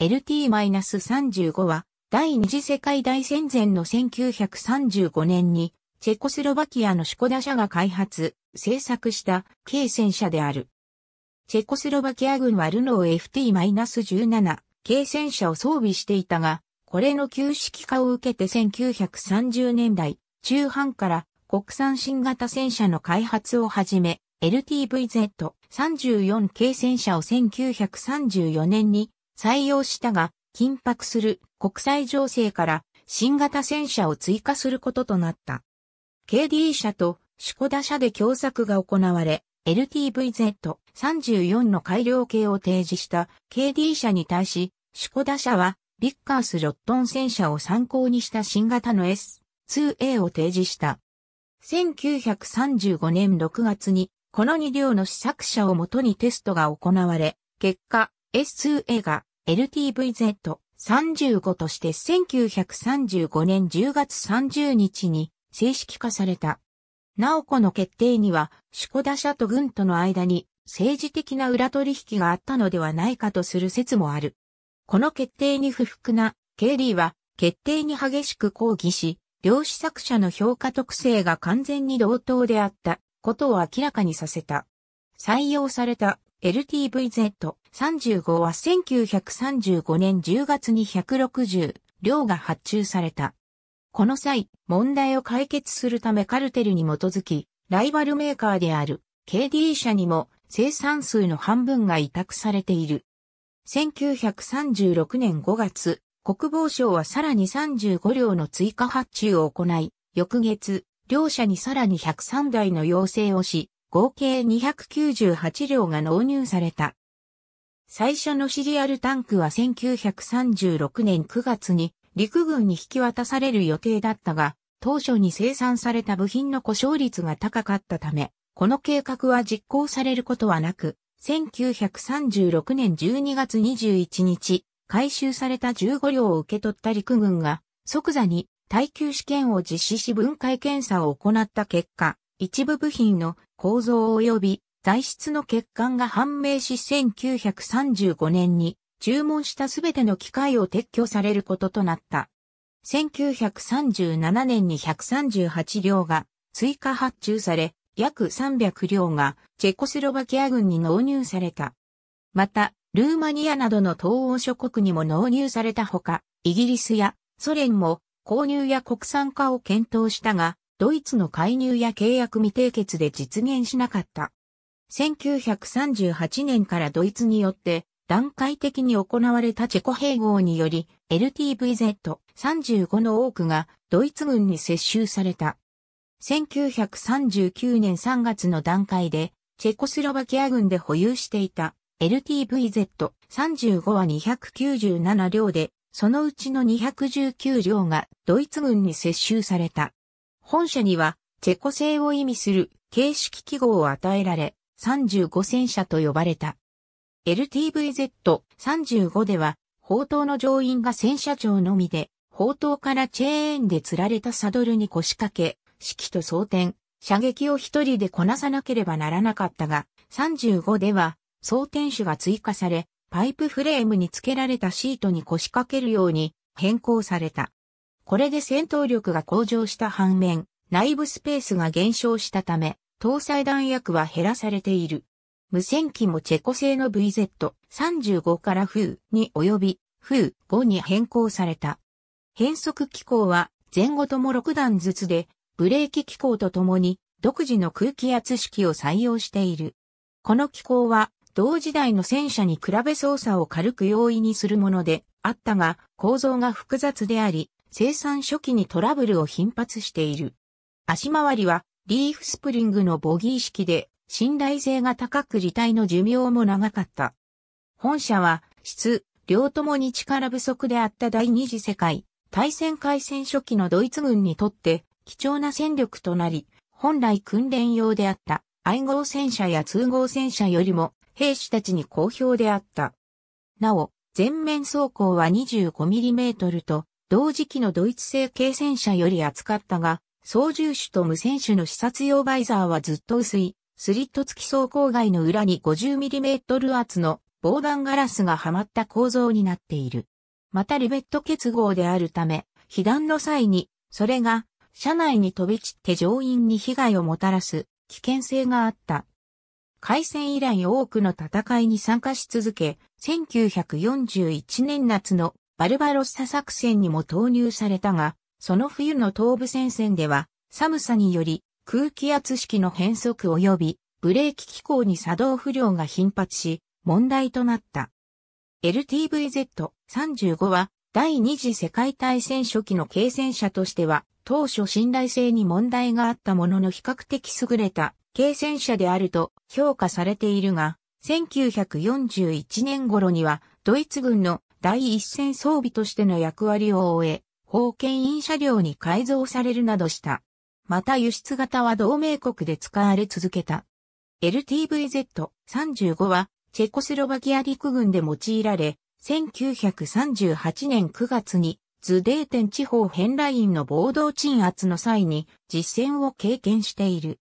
LT-35 は第二次世界大戦前の1935年にチェコスロバキアのシコダ社が開発、製作した軽戦車である。チェコスロバキア軍はルノー FT-17 軽戦車を装備していたが、これの旧式化を受けて1930年代中半から国産新型戦車の開発を始め、LTVZ34 軽戦車を1934年に採用したが、緊迫する国際情勢から新型戦車を追加することとなった。KD 車とシコダ社で共作が行われ、LTVZ34 の改良系を提示した KD 社に対し、シコダ社はビッカース・ロットン戦車を参考にした新型の S2A を提示した。1935年6月に、この2両の試作車をもとにテストが行われ、結果、S2A が LTVZ35 として1935年10月30日に正式化された。なおこの決定には、シュコダ社と軍との間に政治的な裏取引があったのではないかとする説もある。この決定に不服なケーリーは決定に激しく抗議し、両試作者の評価特性が完全に同等であったことを明らかにさせた。採用された LTVZ35 は1935年10月に160両が発注された。この際、問題を解決するためカルテルに基づき、ライバルメーカーである KD 社にも生産数の半分が委託されている。1936年5月、国防省はさらに35両の追加発注を行い、翌月、両社にさらに103台の要請をし、合計298両が納入された。最初のシリアルタンクは1936年9月に陸軍に引き渡される予定だったが、当初に生産された部品の故障率が高かったため、この計画は実行されることはなく、1936年12月21日、回収された15両を受け取った陸軍が、即座に耐久試験を実施し分解検査を行った結果、一部部品の構造及び材質の欠陥が判明し1935年に注文したすべての機械を撤去されることとなった。1937年に138両が追加発注され、約300両がチェコスロバキア軍に納入された。また、ルーマニアなどの東欧諸国にも納入されたほか、イギリスやソ連も購入や国産化を検討したが、ドイツの介入や契約未締結で実現しなかった。1938年からドイツによって段階的に行われたチェコ併合により LTVZ35 の多くがドイツ軍に接収された。1939年3月の段階でチェコスロバキア軍で保有していた LTVZ35 は297両で、そのうちの219両がドイツ軍に接収された。本社には、チェコ製を意味する形式記号を与えられ、35戦車と呼ばれた。LTVZ35 では、砲塔の乗員が戦車長のみで、砲塔からチェーンで釣られたサドルに腰掛け、指揮と装填、射撃を一人でこなさなければならなかったが、35では、装填手が追加され、パイプフレームに付けられたシートに腰掛けるように変更された。これで戦闘力が向上した反面、内部スペースが減少したため、搭載弾薬は減らされている。無線機もチェコ製の VZ35 から風に及び風5に変更された。変速機構は前後とも6段ずつで、ブレーキ機構とともに独自の空気圧式を採用している。この機構は同時代の戦車に比べ操作を軽く容易にするものであったが構造が複雑であり、生産初期にトラブルを頻発している。足回りはリーフスプリングのボギー式で信頼性が高く自体の寿命も長かった。本社は質、両ともに力不足であった第二次世界大戦開戦初期のドイツ軍にとって貴重な戦力となり、本来訓練用であった愛号戦車や通号戦車よりも兵士たちに好評であった。なお、全面走行は 25mm と同時期のドイツ製軽戦車より厚かったが、操縦手と無線手の視察用バイザーはずっと薄い、スリット付き装甲外の裏に 50mm 厚の防弾ガラスがはまった構造になっている。またリベット結合であるため、被弾の際に、それが、車内に飛び散って乗員に被害をもたらす危険性があった。開戦以来多くの戦いに参加し続け、1941年夏のバルバロッサ作戦にも投入されたが、その冬の東部戦線では、寒さにより空気圧式の変速及びブレーキ機構に作動不良が頻発し、問題となった。LTVZ-35 は第二次世界大戦初期の軽戦車としては当初信頼性に問題があったものの比較的優れた軽戦車であると評価されているが1941年頃にはドイツ軍の第一線装備としての役割を終え、封建員車両に改造されるなどした。また輸出型は同盟国で使われ続けた。LTVZ-35 は、チェコスロバキア陸軍で用いられ、1938年9月に、ズデーテン地方変ラインの暴動鎮圧の際に実戦を経験している。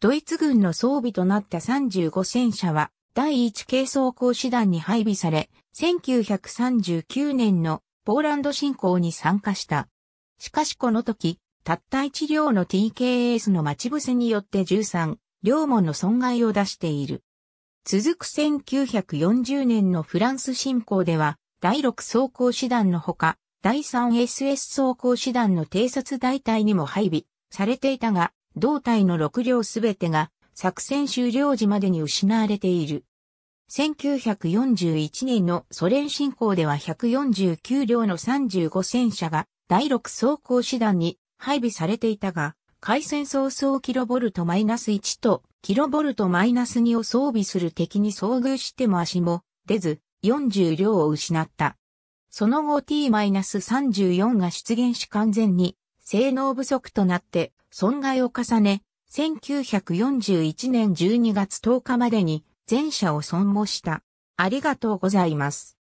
ドイツ軍の装備となった35戦車は第1軽装甲師団に配備され、1939年のポーランド侵攻に参加した。しかしこの時、たった1両の TKS の待ち伏せによって13、両門の損害を出している。続く1940年のフランス侵攻では、第6装甲師団のほか、第 3SS 装甲師団の偵察大隊にも配備されていたが、同隊の6両すべてが作戦終了時までに失われている。1941年のソ連侵攻では149両の35戦車が第6装甲師団に配備されていたが、海戦早々キロボルトマイナス1とキロボルトマイナス2を装備する敵に遭遇しても足も出ず40両を失った。その後 T-34 が出現し完全に性能不足となって損害を重ね、1941年12月10日までに全社を損耗した。ありがとうございます。